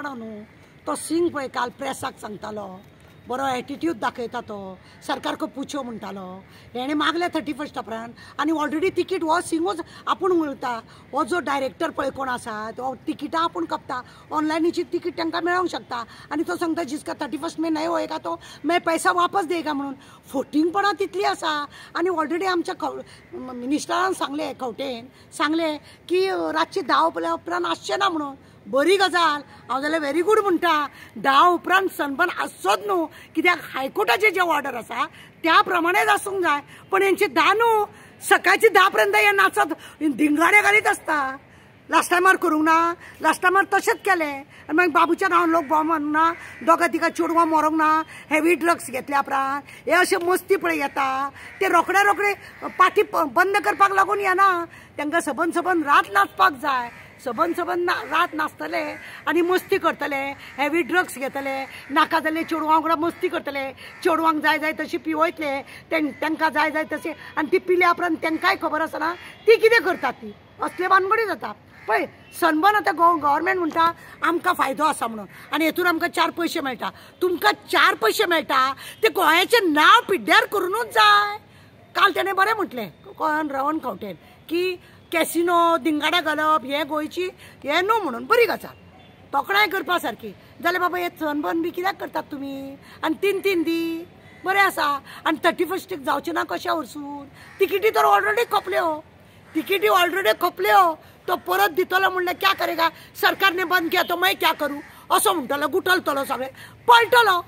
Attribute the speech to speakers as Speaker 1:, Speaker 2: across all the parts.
Speaker 1: पडो न्हू तो सिंग पळय काल प्रेसाक सांगतालो बरो एटिट्यूड दाखयता तो सरकारक पुछो म्हणटालो हेणें मागले थर्टी फस्ट अप्रान आनी ऑलरेडी तिकीट हो सिंगूच आपूण वळता हो जो डायरेक्टर पळय कोण आसा तो तिकिटां आपूण कपता ऑनलायनीची तिकीट तांकां मेळोंक शकता आनी तो सांगता जिसका थर्टी फस्ट मे नाही होएगा तो मे पैसा वापस देगा म्हणून फोटींगपणां तितली आसा आनी ऑलरेडी आमच्या खव मिनिस्टरान सांगलें खवटेन सांगलें की रातचे धा उपल्या उपरांत आसचें ना म्हणून बरी गजाल हांव जाल्यार व्हेरी गूड म्हणटा धा उपरांत सनबर्न आसचोच न्हू कित्याक हायकोर्टाचे जे ऑर्डर आसा त्या प्रमाणेच आसूंक जाय पण हेंचे धा न्हू सकाळची धा पर्यंत हे नाचत धिंगाडे घालीत आसता लास्ट टायमार करूंक ना लास्ट टायमार तशेंच केलें आनी मागीर बाबूच्या नांवान लोक भोंवंक ना दोगां तिका चेडवां मरोंक ना हेवी ड्रग्स घेतल्या उपरांत हे अशे मस्ती पळय येता ते रोखडे रोखडे पाटी बंद करपाक लागून येना तांकां सबंद सबंद रात नाचपाक जाय सबंद सबंद ना रात नाचतले आणि मस्ती करतले हेवी ड्रग्स घेतले नाका जाले चेडवां वांगडा मस्ती करतले चेडवांक जाय जाय तशी पिवयतले त्यांना जाय जाय तसे आणि ती पिल्या उपरांत तेंकांय खबर आसना ती कितें करतात ती असले बानगडी जाता पळय सनबन आतां गो गव्हर्मेंट म्हणटा आमकां फायदो आसा म्हणून आनी हेतून आमकां चार पयशे मेळटा तुमकां चार पयशे मेळटा ते गोंयाचें नांव पिड्ड्यार करुनूच जाय काल तेणें बरें म्हटलें गोंयान रवण खावटेन की कॅसिनो दिंगाडा घालप हे गोयची हे न्हू म्हणून बरी गजाल तोखणाय करपा सारकी जाल्यार बाबा हे सणबन बी कित्याक करतात तुमी आनी तीन तीन दी बरें आसा आनी थर्टी फस्टीक जावचें ना कशा वरसून तिकेटी तर ऑलरेडी खोपल्यो हो। तिकेटी ऑलरेडी खोपल्यो हो। तो परत दितलो म्हणल्यार क्या करेगा सरकारने बंद किया तो मागीर क्या करूं असो म्हणटलो गुटलतलो सगळें पळटलो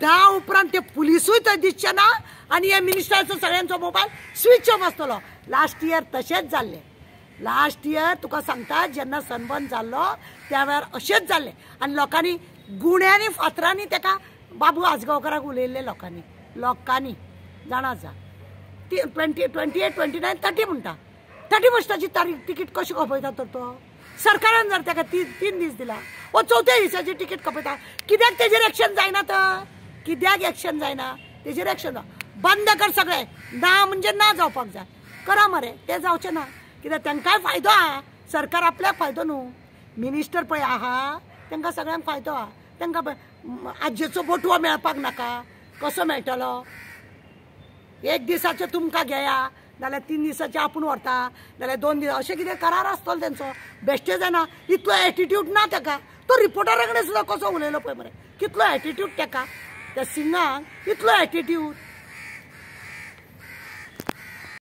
Speaker 1: धा उपरांत ते पुलिसूय थंय दिसचे ना आनी हे मिनिस्टराचो सगळ्यांचो मोबायल स्विच ऑफ आसतलो लास्ट इयर तसेच झाले लास्ट इयर तुका सांगता जेन्ना सनबर्न जाल्लो त्या असेच झाले आणि लोकांनी गुण्यांनी फातरांनी त्या बाबू आजगांवकाराक उलयले लोकांनी लोकांनी जाणा जा ती twenty twenty eight twenty nine thirty म्हणटा थर्टी फस्टाची तारीख तिकीट कशी खपयता तर तो सरकारान जर ताका ती तीन दीस दिला व चौथ्या दिसाची तिकीट खपयता कित्याक तेजेर एक्शन जायना तर कित्याक एक्शन जायना तेजेर एक्शन बंद कर सगळे ना म्हणजे ना जावपाक जाय करा मरे ते जाऊचे ना कित्याक तांकांय फायदो आहा सरकार आपल्याक फायदो न्हू मिनिस्टर पळय आहा त्यांना सगळ्यांक फायदो आहा त्यांना आज्जेचो बोटवो मेळपाक नाका कसो मेळटलो एक दिसाचे तुमकां घेया ना तीन दिसाचे आपूण व्हरता जाल्यार दोन दीस अशें कितें करार आसतलो तेंचो बेश्टे जाणा इतलो एटिट्यूड ना तेका तो रिपोर्टरा कडेन सुद्दां कसो उलयलो पळय मरे कितलो एटिट्यूड तेका त्या सिंगांक इतलो एटिट्यूड